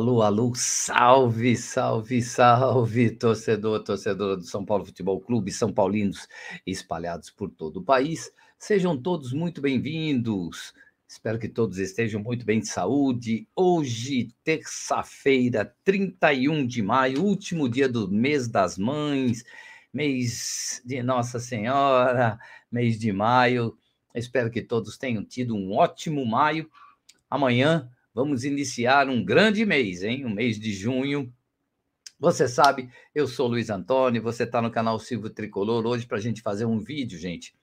Alô, alô, salve, salve, salve, torcedor, torcedora do São Paulo Futebol Clube, São Paulinos espalhados por todo o país. Sejam todos muito bem-vindos. Espero que todos estejam muito bem de saúde. Hoje, terça-feira, 31 de maio, último dia do mês das mães, mês de Nossa Senhora, mês de maio. Espero que todos tenham tido um ótimo maio. Amanhã Vamos iniciar um grande mês, hein? Um mês de junho. Você sabe, eu sou Luiz Antônio, você está no canal Silvio Tricolor hoje para a gente fazer um vídeo, gente.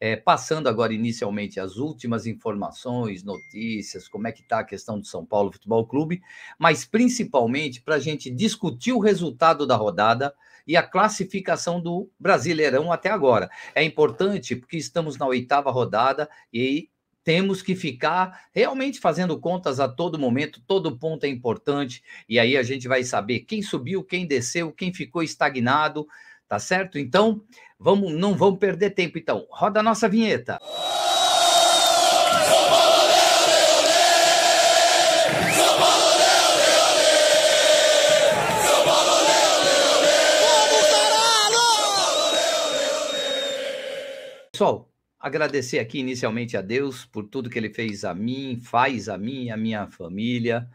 É, passando agora inicialmente as últimas informações, notícias, como é que está a questão do São Paulo Futebol Clube, mas principalmente para a gente discutir o resultado da rodada e a classificação do Brasileirão até agora. É importante porque estamos na oitava rodada e temos que ficar realmente fazendo contas a todo momento, todo ponto é importante, e aí a gente vai saber quem subiu, quem desceu, quem ficou estagnado, tá certo? Então, vamos, não vamos perder tempo então. Roda a nossa vinheta. Pessoal, Agradecer aqui inicialmente a Deus por tudo que ele fez a mim, faz a mim, a minha família,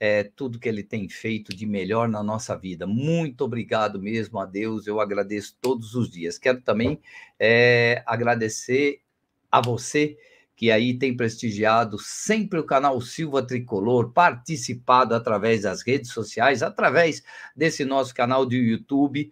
é, tudo que ele tem feito de melhor na nossa vida. Muito obrigado mesmo a Deus, eu agradeço todos os dias. Quero também é, agradecer a você que aí tem prestigiado sempre o canal Silva Tricolor, participado através das redes sociais, através desse nosso canal de YouTube.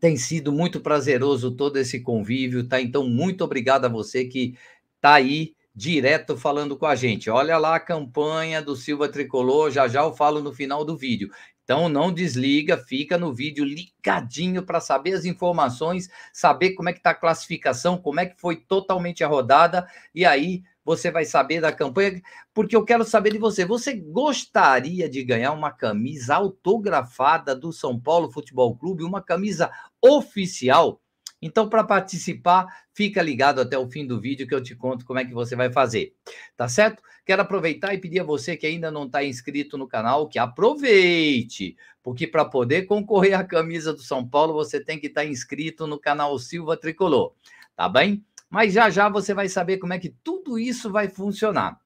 Tem sido muito prazeroso todo esse convívio, tá? Então, muito obrigado a você que tá aí direto falando com a gente. Olha lá a campanha do Silva Tricolor, já já eu falo no final do vídeo. Então não desliga, fica no vídeo ligadinho para saber as informações, saber como é que está a classificação, como é que foi totalmente a rodada e aí você vai saber da campanha, porque eu quero saber de você. Você gostaria de ganhar uma camisa autografada do São Paulo Futebol Clube, uma camisa oficial? Então, para participar, fica ligado até o fim do vídeo que eu te conto como é que você vai fazer. Tá certo? Quero aproveitar e pedir a você que ainda não está inscrito no canal que aproveite, porque para poder concorrer à camisa do São Paulo, você tem que estar tá inscrito no canal Silva Tricolor. Tá bem? mas já já você vai saber como é que tudo isso vai funcionar.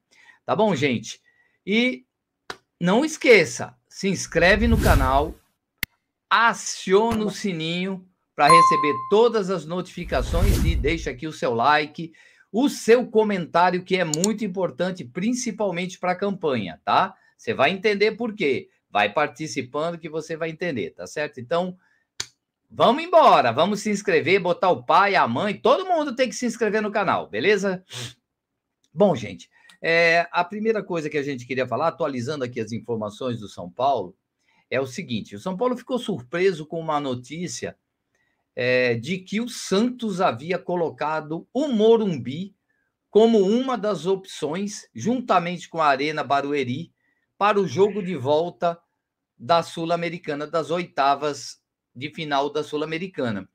Tá bom, gente? E não esqueça, se inscreve no canal, aciona o sininho para receber todas as notificações e deixa aqui o seu like, o seu comentário que é muito importante, principalmente para a campanha, tá? Você vai entender por quê. Vai participando que você vai entender, tá certo? Então, Vamos embora, vamos se inscrever, botar o pai, a mãe, todo mundo tem que se inscrever no canal, beleza? Bom, gente, é, a primeira coisa que a gente queria falar, atualizando aqui as informações do São Paulo, é o seguinte: o São Paulo ficou surpreso com uma notícia é, de que o Santos havia colocado o Morumbi como uma das opções, juntamente com a Arena Barueri, para o jogo de volta da Sul-Americana das oitavas de final da Sul-Americana.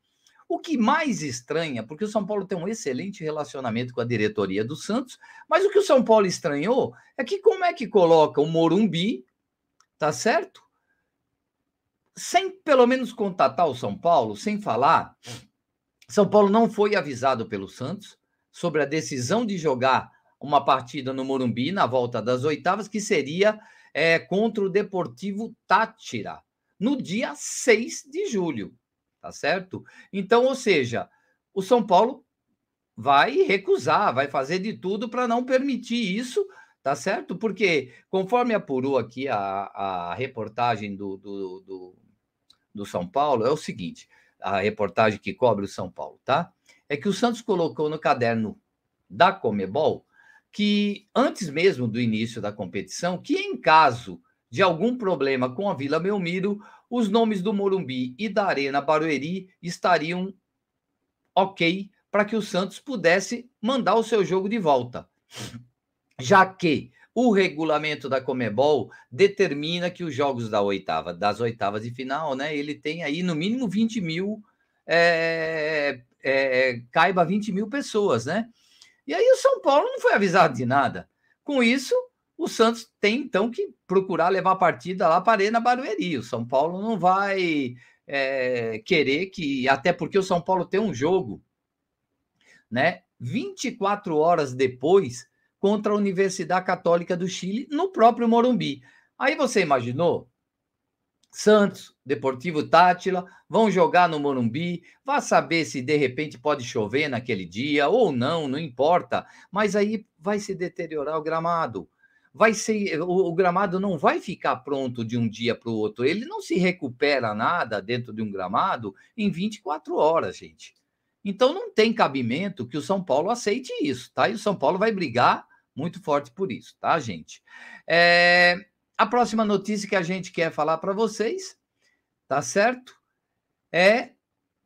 O que mais estranha, porque o São Paulo tem um excelente relacionamento com a diretoria do Santos, mas o que o São Paulo estranhou é que como é que coloca o Morumbi, tá certo? Sem pelo menos contatar o São Paulo, sem falar, São Paulo não foi avisado pelo Santos sobre a decisão de jogar uma partida no Morumbi na volta das oitavas, que seria é, contra o Deportivo Tátira no dia 6 de julho, tá certo? Então, ou seja, o São Paulo vai recusar, vai fazer de tudo para não permitir isso, tá certo? Porque, conforme apurou aqui a, a reportagem do, do, do, do São Paulo, é o seguinte: a reportagem que cobre o São Paulo, tá? É que o Santos colocou no caderno da Comebol que, antes mesmo do início da competição, que em caso de algum problema com a Vila Belmiro, os nomes do Morumbi e da Arena Barueri estariam ok para que o Santos pudesse mandar o seu jogo de volta, já que o regulamento da Comebol determina que os jogos da oitava, das oitavas de final, né, ele tem aí no mínimo 20 mil, é, é, é caiba 20 mil pessoas, né? E aí o São Paulo não foi avisado de nada. Com isso, o Santos tem então que procurar levar a partida lá para a Arena Barueri. O São Paulo não vai é, querer que, até porque o São Paulo tem um jogo, né? 24 horas depois contra a Universidade Católica do Chile no próprio Morumbi. Aí você imaginou? Santos, Deportivo Tátila, vão jogar no Morumbi, vá saber se de repente pode chover naquele dia ou não, não importa, mas aí vai se deteriorar o gramado vai ser eh, o, o gramado não vai ficar pronto de um dia para o outro. Ele não se recupera nada dentro de um gramado em 24 horas, gente. Então não tem cabimento que o São Paulo aceite isso, tá? E o São Paulo vai brigar muito forte por isso, tá, gente? É, a próxima notícia que a gente quer falar para vocês, tá certo? É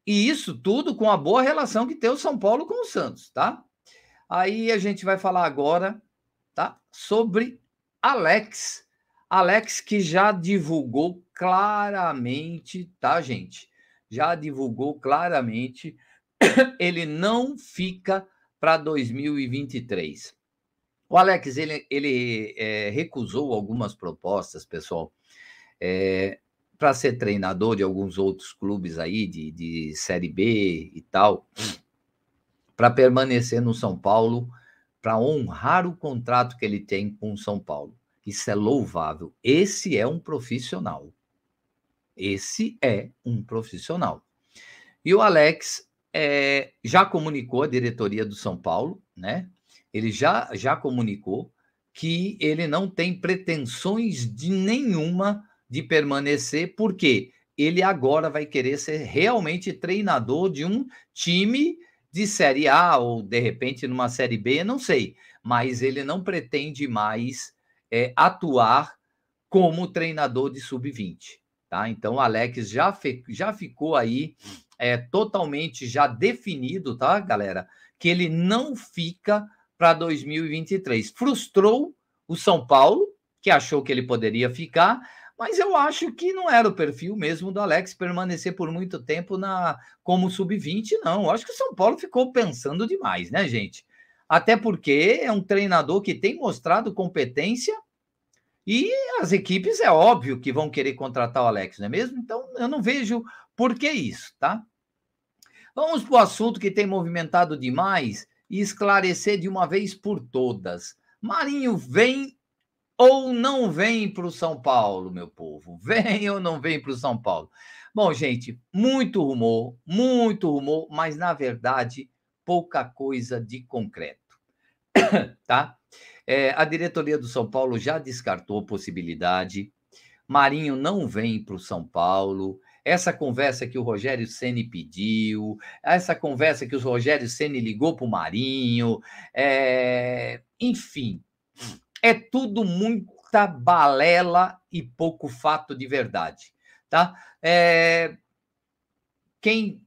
e isso tudo com a boa relação que tem o São Paulo com o Santos, tá? Aí a gente vai falar agora, tá? Sobre Alex. Alex que já divulgou claramente, tá, gente? Já divulgou claramente, ele não fica para 2023. O Alex, ele, ele é, recusou algumas propostas, pessoal, é, para ser treinador de alguns outros clubes aí, de, de Série B e tal, para permanecer no São Paulo para honrar o contrato que ele tem com o São Paulo. Isso é louvável. Esse é um profissional. Esse é um profissional. E o Alex é, já comunicou à diretoria do São Paulo, né? Ele já, já comunicou que ele não tem pretensões de nenhuma de permanecer, porque ele agora vai querer ser realmente treinador de um time de Série A ou de repente numa Série B, não sei. Mas ele não pretende mais é, atuar como treinador de sub-20. Tá? Então, o Alex já, já ficou aí é, totalmente já definido, tá, galera? Que ele não fica para 2023. Frustrou o São Paulo, que achou que ele poderia ficar, mas eu acho que não era o perfil mesmo do Alex permanecer por muito tempo na como sub-20, não. Eu acho que o São Paulo ficou pensando demais, né, gente? Até porque é um treinador que tem mostrado competência e as equipes é óbvio que vão querer contratar o Alex, não é mesmo? Então eu não vejo por que isso, tá? Vamos para o assunto que tem movimentado demais e esclarecer de uma vez por todas. Marinho vem ou não vem para o São Paulo, meu povo? Vem ou não vem para o São Paulo? Bom, gente, muito rumor, muito rumor, mas na verdade pouca coisa de concreto, tá? É, a diretoria do São Paulo já descartou a possibilidade. Marinho não vem para o São Paulo. Essa conversa que o Rogério Ceni pediu, essa conversa que o Rogério Ceni ligou para o Marinho, é... enfim, é tudo muita balela e pouco fato de verdade, tá? É... Quem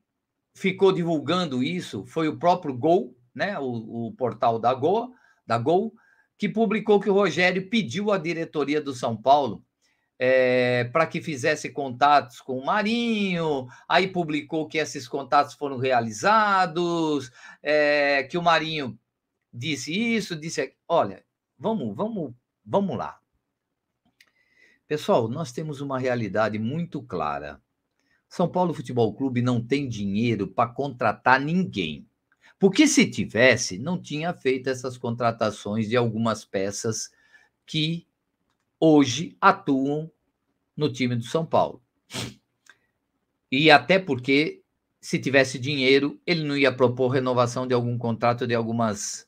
ficou divulgando isso foi o próprio Gol, né? O, o portal da Gol, da Gol, que publicou que o Rogério pediu à diretoria do São Paulo é, para que fizesse contatos com o Marinho, aí publicou que esses contatos foram realizados, é, que o Marinho disse isso, disse aquilo. Olha, Vamos, vamos, vamos lá. Pessoal, nós temos uma realidade muito clara. São Paulo Futebol Clube não tem dinheiro para contratar ninguém. Porque se tivesse, não tinha feito essas contratações de algumas peças que hoje atuam no time do São Paulo. E até porque, se tivesse dinheiro, ele não ia propor renovação de algum contrato de algumas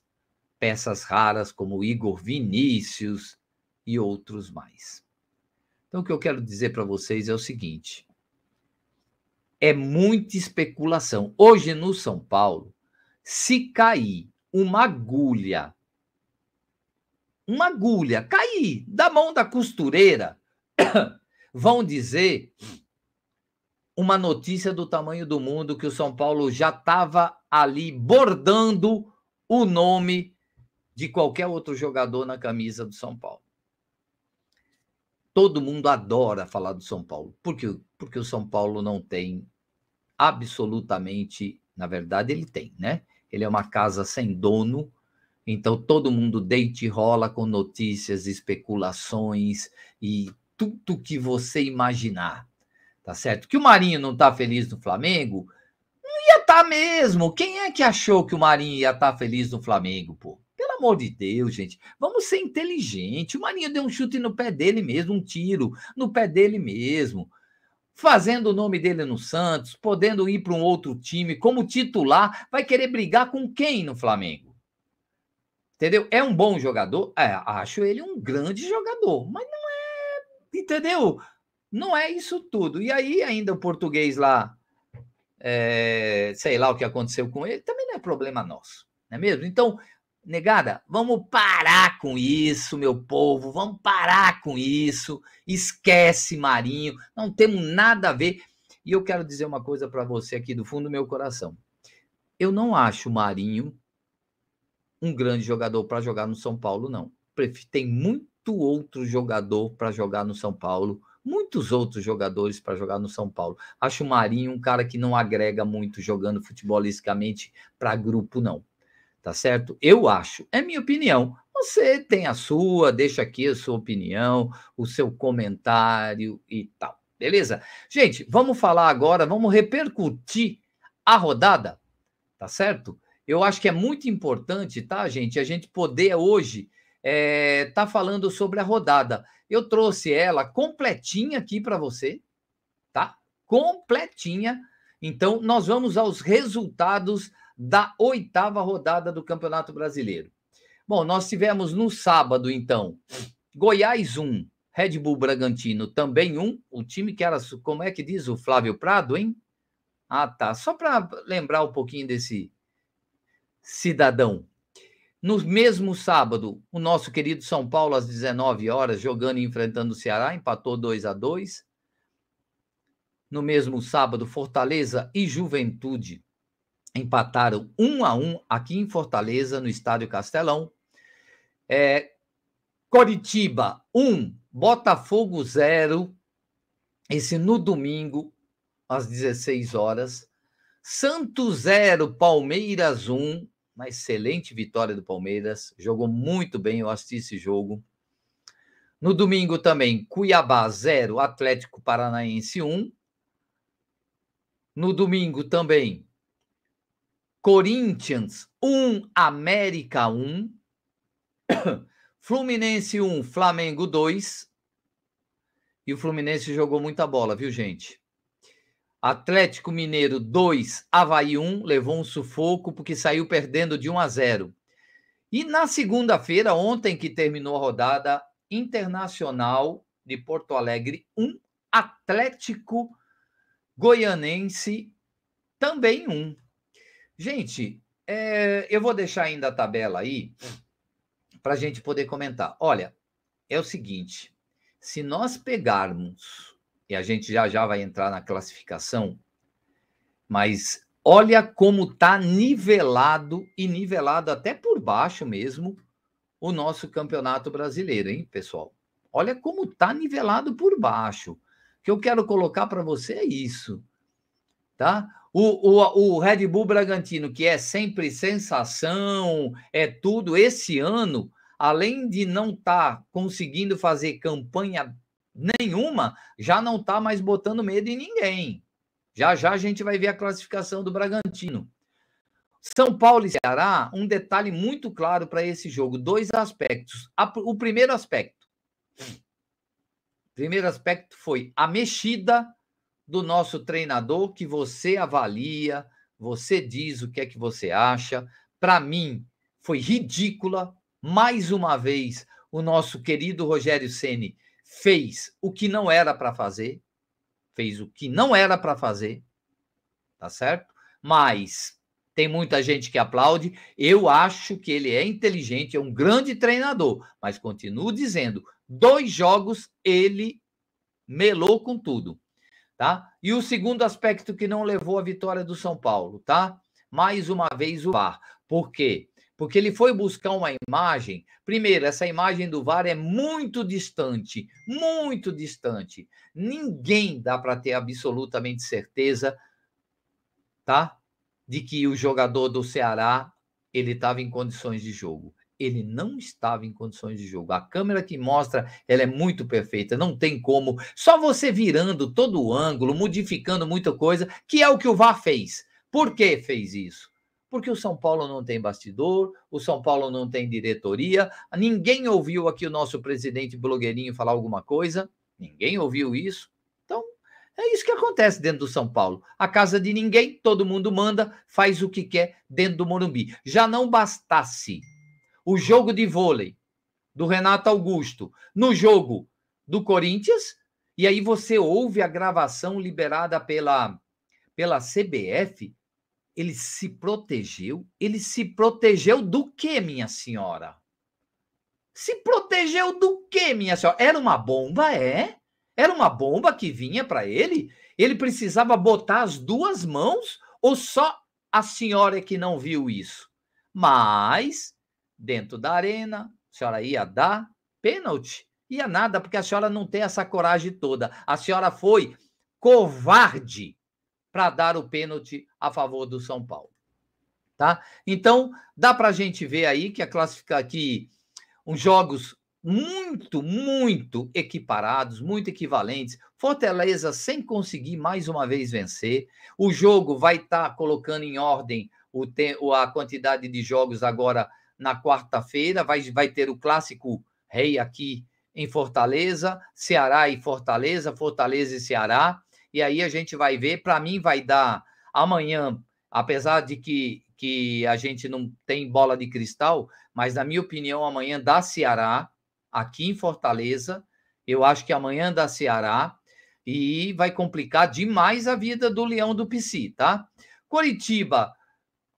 peças raras como Igor Vinícius e outros mais. Então, o que eu quero dizer para vocês é o seguinte: é muita especulação. Hoje no São Paulo, se cair uma agulha, uma agulha cair da mão da costureira, vão dizer uma notícia do tamanho do mundo que o São Paulo já estava ali bordando o nome de qualquer outro jogador na camisa do São Paulo. Todo mundo adora falar do São Paulo, porque, porque o São Paulo não tem absolutamente, na verdade ele tem, né? Ele é uma casa sem dono, então todo mundo deite e rola com notícias, especulações e tudo que você imaginar, tá certo? Que o Marinho não tá feliz no Flamengo, não ia estar tá mesmo. Quem é que achou que o Marinho ia estar tá feliz no Flamengo, pô? amor de Deus, gente. Vamos ser inteligentes. O Marinho deu um chute no pé dele mesmo, um tiro no pé dele mesmo. Fazendo o nome dele no Santos, podendo ir para um outro time como titular, vai querer brigar com quem no Flamengo? Entendeu? É um bom jogador? É, acho ele um grande jogador, mas não é. Entendeu? Não é isso tudo. E aí, ainda o português lá, é, sei lá o que aconteceu com ele, também não é problema nosso, não é mesmo? Então, Negada, vamos parar com isso, meu povo, vamos parar com isso. Esquece Marinho, não temos nada a ver. E eu quero dizer uma coisa para você aqui do fundo do meu coração. Eu não acho o Marinho um grande jogador para jogar no São Paulo, não. Tem muito outro jogador para jogar no São Paulo, muitos outros jogadores para jogar no São Paulo. Acho o Marinho um cara que não agrega muito jogando futebolisticamente para grupo, não tá certo? Eu acho, é minha opinião. Você tem a sua, deixa aqui a sua opinião, o seu comentário e tal. Beleza? Gente, vamos falar agora, vamos repercutir a rodada, tá certo? Eu acho que é muito importante, tá, gente? A gente poder hoje é, tá falando sobre a rodada. Eu trouxe ela completinha aqui para você, tá? Completinha. Então, nós vamos aos resultados da oitava rodada do Campeonato Brasileiro. Bom, nós tivemos no sábado, então, Goiás 1, Red Bull Bragantino também 1, o time que era, como é que diz o Flávio Prado, hein? Ah, tá. Só para lembrar um pouquinho desse cidadão. No mesmo sábado, o nosso querido São Paulo, às 19 horas, jogando e enfrentando o Ceará, empatou 2 a 2 No mesmo sábado, Fortaleza e Juventude empataram um a um aqui em Fortaleza, no estádio Castelão. É, Coritiba 1, um, Botafogo 0. Esse no domingo, às 16 horas. Santos 0, Palmeiras 1. Um, uma excelente vitória do Palmeiras. Jogou muito bem, eu assisti esse jogo. No domingo também, Cuiabá 0, Atlético Paranaense 1. Um. No domingo também, Corinthians 1, América 1, Fluminense 1, Flamengo 2. E o Fluminense jogou muita bola, viu, gente? Atlético Mineiro 2, Havaí 1, levou um sufoco porque saiu perdendo de 1 a 0. E na segunda-feira, ontem que terminou a rodada Internacional de Porto Alegre 1, Atlético Goianense também 1. Gente, é, eu vou deixar ainda a tabela aí hum. para a gente poder comentar. Olha, é o seguinte: se nós pegarmos, e a gente já já vai entrar na classificação, mas olha como está nivelado e nivelado até por baixo mesmo o nosso campeonato brasileiro, hein, pessoal? Olha como está nivelado por baixo. O que eu quero colocar para você é isso, tá? O, o, o Red Bull Bragantino, que é sempre sensação, é tudo, esse ano, além de não estar tá conseguindo fazer campanha nenhuma, já não está mais botando medo em ninguém. Já já a gente vai ver a classificação do Bragantino. São Paulo e Ceará, um detalhe muito claro para esse jogo, dois aspectos. O primeiro aspecto. Primeiro aspecto foi a mexida do nosso treinador que você avalia, você diz o que é que você acha. Para mim, foi ridícula. Mais uma vez, o nosso querido Rogério Ceni fez o que não era para fazer, fez o que não era para fazer, tá certo? Mas tem muita gente que aplaude. Eu acho que ele é inteligente, é um grande treinador, mas continuo dizendo, dois jogos ele melou com tudo tá? E o segundo aspecto que não levou à vitória do São Paulo, tá? Mais uma vez o VAR. Por quê? Porque ele foi buscar uma imagem. Primeiro, essa imagem do VAR é muito distante, muito distante. Ninguém dá para ter absolutamente certeza, tá? De que o jogador do Ceará ele estava em condições de jogo ele não estava em condições de jogo. A câmera que mostra, ela é muito perfeita, não tem como. Só você virando todo o ângulo, modificando muita coisa, que é o que o VAR fez. Por que fez isso? Porque o São Paulo não tem bastidor, o São Paulo não tem diretoria, ninguém ouviu aqui o nosso presidente blogueirinho falar alguma coisa, ninguém ouviu isso. Então, é isso que acontece dentro do São Paulo. A casa de ninguém, todo mundo manda, faz o que quer dentro do Morumbi. Já não bastasse o jogo de vôlei do Renato Augusto no jogo do Corinthians, e aí você ouve a gravação liberada pela, pela CBF, ele se protegeu. Ele se protegeu do que, minha senhora? Se protegeu do que, minha senhora? Era uma bomba, é? Era uma bomba que vinha para ele? Ele precisava botar as duas mãos ou só a senhora é que não viu isso? Mas dentro da arena, a senhora ia dar pênalti. Ia nada, porque a senhora não tem essa coragem toda. A senhora foi covarde para dar o pênalti a favor do São Paulo. Tá? Então, dá para a gente ver aí que a classificar que uns jogos muito, muito equiparados, muito equivalentes. Fortaleza sem conseguir mais uma vez vencer. O jogo vai estar tá colocando em ordem o, a quantidade de jogos agora na quarta-feira, vai, vai ter o clássico rei aqui em Fortaleza, Ceará e Fortaleza, Fortaleza e Ceará. E aí a gente vai ver, para mim vai dar amanhã, apesar de que, que a gente não tem bola de cristal, mas na minha opinião, amanhã dá Ceará, aqui em Fortaleza. Eu acho que amanhã dá Ceará e vai complicar demais a vida do Leão do Pici, tá? Coritiba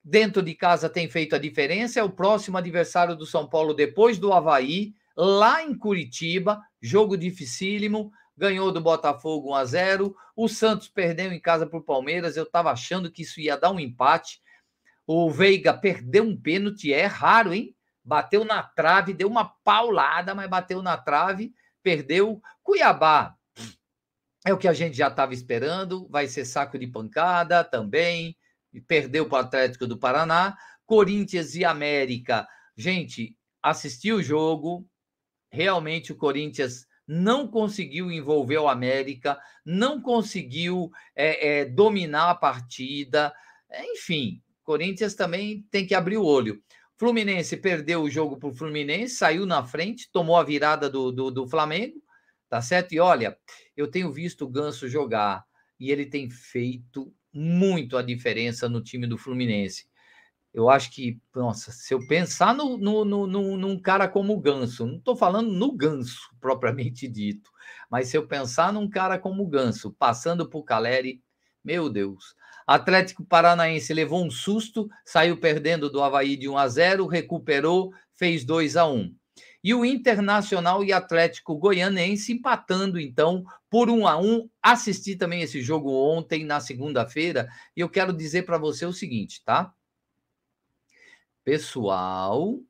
dentro de casa tem feito a diferença. É o próximo adversário do São Paulo depois do Havaí, lá em Curitiba, jogo dificílimo. Ganhou do Botafogo 1 a 0. O Santos perdeu em casa para o Palmeiras. Eu estava achando que isso ia dar um empate. O Veiga perdeu um pênalti, é raro, hein? Bateu na trave, deu uma paulada, mas bateu na trave, perdeu. Cuiabá é o que a gente já estava esperando, vai ser saco de pancada também e perdeu para o Atlético do Paraná. Corinthians e América. Gente, assisti o jogo. Realmente o Corinthians não conseguiu envolver o América, não conseguiu é, é, dominar a partida. É, enfim, Corinthians também tem que abrir o olho. Fluminense perdeu o jogo para o Fluminense, saiu na frente, tomou a virada do, do, do Flamengo, tá certo? E olha, eu tenho visto o Ganso jogar e ele tem feito muito a diferença no time do Fluminense. Eu acho que, nossa, se eu pensar no, no, no, no num cara como o Ganso, não estou falando no Ganso propriamente dito, mas se eu pensar num cara como o Ganso, passando por Caleri, meu Deus. Atlético Paranaense levou um susto, saiu perdendo do Havaí de 1 a 0, recuperou, fez 2 a 1 e o Internacional e Atlético Goianense empatando então por um a um. Assisti também esse jogo ontem na segunda-feira e eu quero dizer para você o seguinte, tá? Pessoal,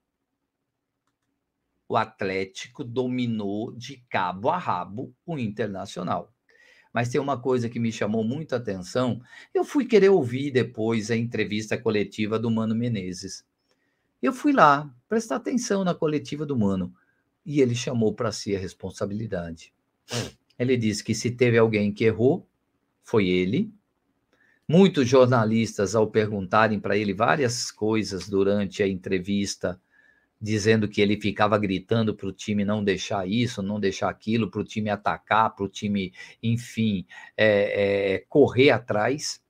o Atlético dominou de cabo a rabo o Internacional. Mas tem uma coisa que me chamou muito atenção. Eu fui querer ouvir depois a entrevista coletiva do Mano Menezes. Eu fui lá prestar atenção na coletiva do mano e ele chamou para si a responsabilidade. Hum. Ele disse que se teve alguém que errou, foi ele. Muitos jornalistas, ao perguntarem para ele várias coisas durante a entrevista, dizendo que ele ficava gritando para o time não deixar isso, não deixar aquilo, para o time atacar, para o time, enfim, é, é, correr atrás.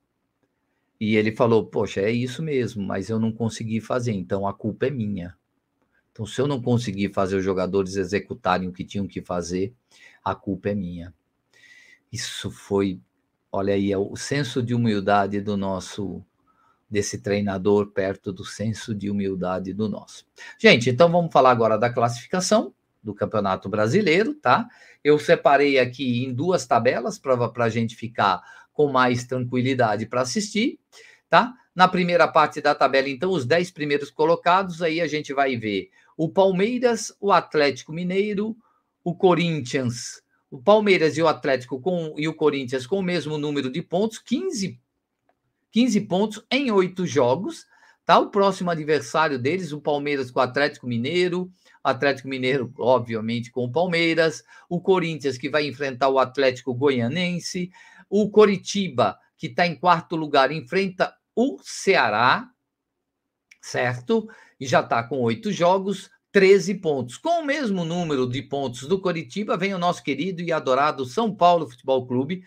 E ele falou: Poxa, é isso mesmo, mas eu não consegui fazer, então a culpa é minha. Então, se eu não conseguir fazer os jogadores executarem o que tinham que fazer, a culpa é minha. Isso foi, olha aí, é o senso de humildade do nosso, desse treinador perto do senso de humildade do nosso. Gente, então vamos falar agora da classificação do Campeonato Brasileiro, tá? Eu separei aqui em duas tabelas para a gente ficar com mais tranquilidade para assistir, tá? Na primeira parte da tabela, então, os 10 primeiros colocados, aí a gente vai ver o Palmeiras, o Atlético Mineiro, o Corinthians, o Palmeiras e o Atlético com, e o Corinthians com o mesmo número de pontos, 15, 15 pontos em oito jogos. Tá? O próximo adversário deles, o Palmeiras com o Atlético Mineiro, Atlético Mineiro, obviamente, com o Palmeiras, o Corinthians, que vai enfrentar o Atlético Goianense, o Coritiba, que está em quarto lugar, enfrenta o Ceará, certo? E já está com oito jogos, 13 pontos. Com o mesmo número de pontos do Coritiba, vem o nosso querido e adorado São Paulo Futebol Clube,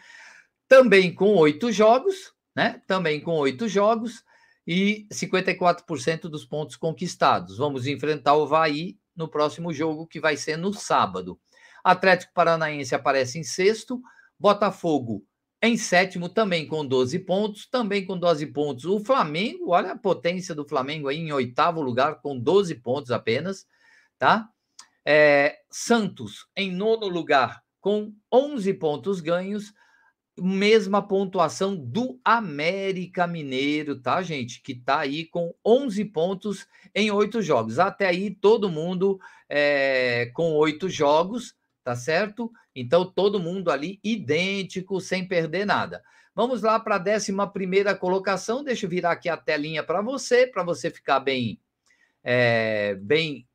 também com oito jogos, né? Também com oito jogos, e 54% dos pontos conquistados. Vamos enfrentar o Havaí no próximo jogo, que vai ser no sábado. Atlético Paranaense aparece em sexto, Botafogo em sétimo, também com 12 pontos, também com 12 pontos. O Flamengo, olha a potência do Flamengo aí em oitavo lugar, com 12 pontos apenas, tá? É, Santos em nono lugar, com 11 pontos ganhos mesma pontuação do América Mineiro, tá, gente? Que tá aí com 11 pontos em oito jogos. Até aí, todo mundo é, com oito jogos, tá certo? Então, todo mundo ali idêntico, sem perder nada. Vamos lá para a 11 colocação. Deixa eu virar aqui a telinha para você, para você ficar bem, é, bem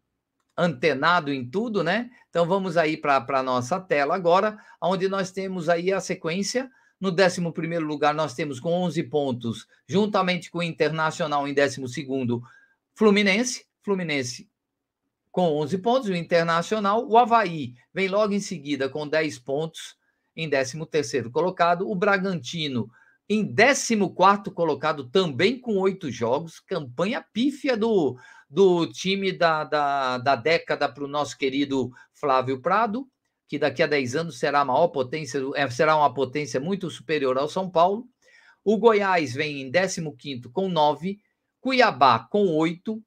antenado em tudo, né? Então vamos aí para a nossa tela agora, onde nós temos aí a sequência. No 11 lugar, nós temos com 11 pontos, juntamente com o Internacional em 12, Fluminense. Fluminense com 11 pontos, o Internacional. O Havaí vem logo em seguida com 10 pontos, em 13 colocado. O Bragantino em 14 colocado, também com 8 jogos. Campanha pífia do, do time da, da, da década para o nosso querido Flávio Prado, que daqui a 10 anos será a maior potência, é, será uma potência muito superior ao São Paulo. O Goiás vem em 15 com 9, Cuiabá com 8.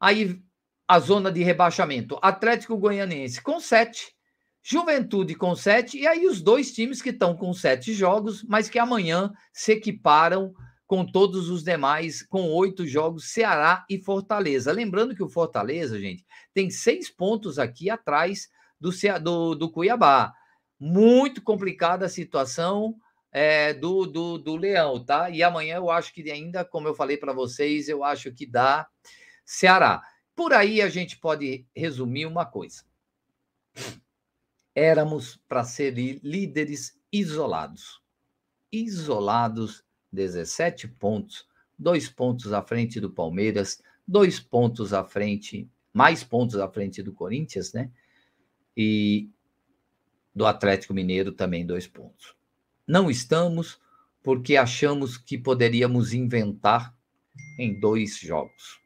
Aí a zona de rebaixamento, Atlético Goianense com 7, Juventude com 7, e aí os dois times que estão com 7 jogos, mas que amanhã se equiparam com todos os demais, com oito jogos, Ceará e Fortaleza. Lembrando que o Fortaleza, gente, tem seis pontos aqui atrás do, do, do Cuiabá. Muito complicada a situação é, do, do, do Leão, tá? E amanhã eu acho que ainda, como eu falei para vocês, eu acho que dá Ceará. Por aí a gente pode resumir uma coisa. Éramos para ser líderes isolados. Isolados 17 pontos, dois pontos à frente do Palmeiras, dois pontos à frente, mais pontos à frente do Corinthians, né? E do Atlético Mineiro também dois pontos. Não estamos porque achamos que poderíamos inventar em dois jogos.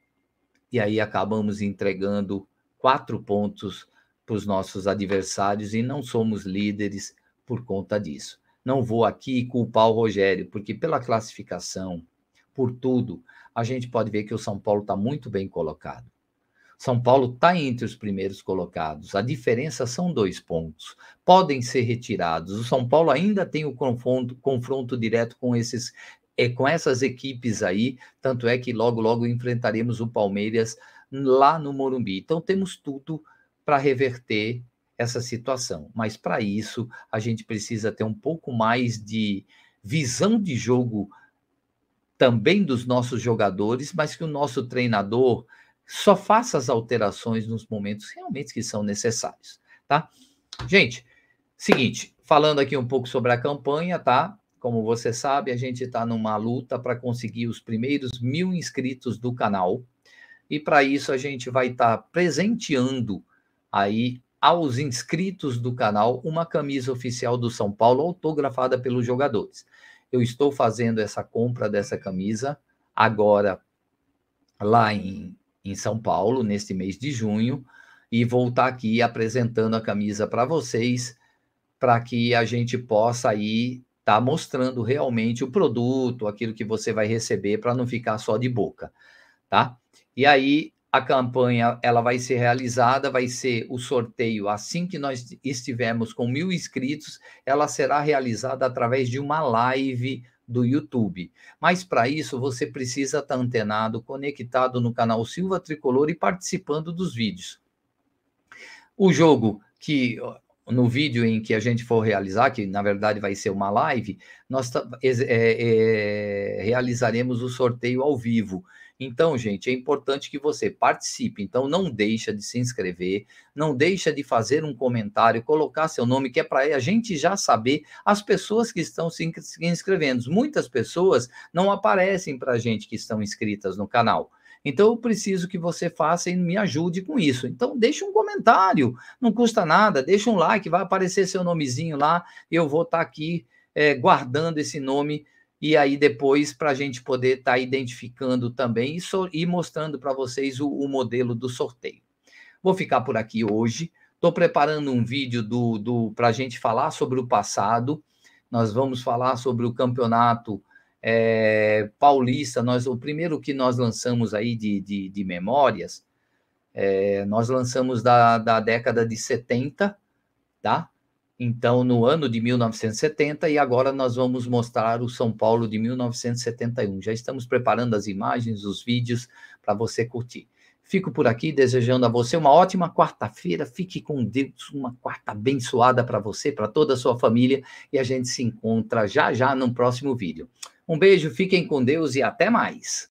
E aí acabamos entregando quatro pontos para os nossos adversários e não somos líderes por conta disso não vou aqui culpar o Rogério, porque pela classificação, por tudo, a gente pode ver que o São Paulo está muito bem colocado. São Paulo está entre os primeiros colocados. A diferença são dois pontos. Podem ser retirados. O São Paulo ainda tem o confronto, confronto direto com esses, é, com essas equipes aí. Tanto é que logo, logo enfrentaremos o Palmeiras lá no Morumbi. Então temos tudo para reverter essa situação. Mas para isso, a gente precisa ter um pouco mais de visão de jogo também dos nossos jogadores, mas que o nosso treinador só faça as alterações nos momentos realmente que são necessários, tá? Gente, seguinte, falando aqui um pouco sobre a campanha, tá? Como você sabe, a gente está numa luta para conseguir os primeiros mil inscritos do canal. E para isso a gente vai estar tá presenteando aí aos inscritos do canal uma camisa oficial do São Paulo autografada pelos jogadores. Eu estou fazendo essa compra dessa camisa agora lá em, em São Paulo, neste mês de junho, e vou estar tá aqui apresentando a camisa para vocês, para que a gente possa aí estar tá mostrando realmente o produto, aquilo que você vai receber, para não ficar só de boca, tá? E aí, a campanha ela vai ser realizada, vai ser o sorteio assim que nós estivermos com mil inscritos, ela será realizada através de uma live do YouTube. Mas para isso você precisa estar antenado, conectado no canal Silva Tricolor e participando dos vídeos. O jogo que no vídeo em que a gente for realizar, que na verdade vai ser uma live, nós é, é, realizaremos o sorteio ao vivo. Então, gente, é importante que você participe. Então, não deixa de se inscrever, não deixa de fazer um comentário, colocar seu nome, que é para a gente já saber as pessoas que estão se inscrevendo. Muitas pessoas não aparecem para a gente que estão inscritas no canal. Então eu preciso que você faça e me ajude com isso. Então deixa um comentário, não custa nada, deixa um like, vai aparecer seu nomezinho lá, eu vou estar tá aqui é, guardando esse nome e aí depois para a gente poder estar tá identificando também e, so, e mostrando para vocês o, o, modelo do sorteio. Vou ficar por aqui hoje. Estou preparando um vídeo do, do para a gente falar sobre o passado. Nós vamos falar sobre o campeonato é, paulista. Nós o primeiro que nós lançamos aí de, de, de memórias, é, nós lançamos da, da década de 70, tá? então no ano de 1970 e agora nós vamos mostrar o São Paulo de 1971. Já estamos preparando as imagens, os vídeos para você curtir. Fico por aqui desejando a você uma ótima quarta-feira. Fique com Deus, uma quarta abençoada para você, para toda a sua família e a gente se encontra já já no próximo vídeo. Um beijo, fiquem com Deus e até mais.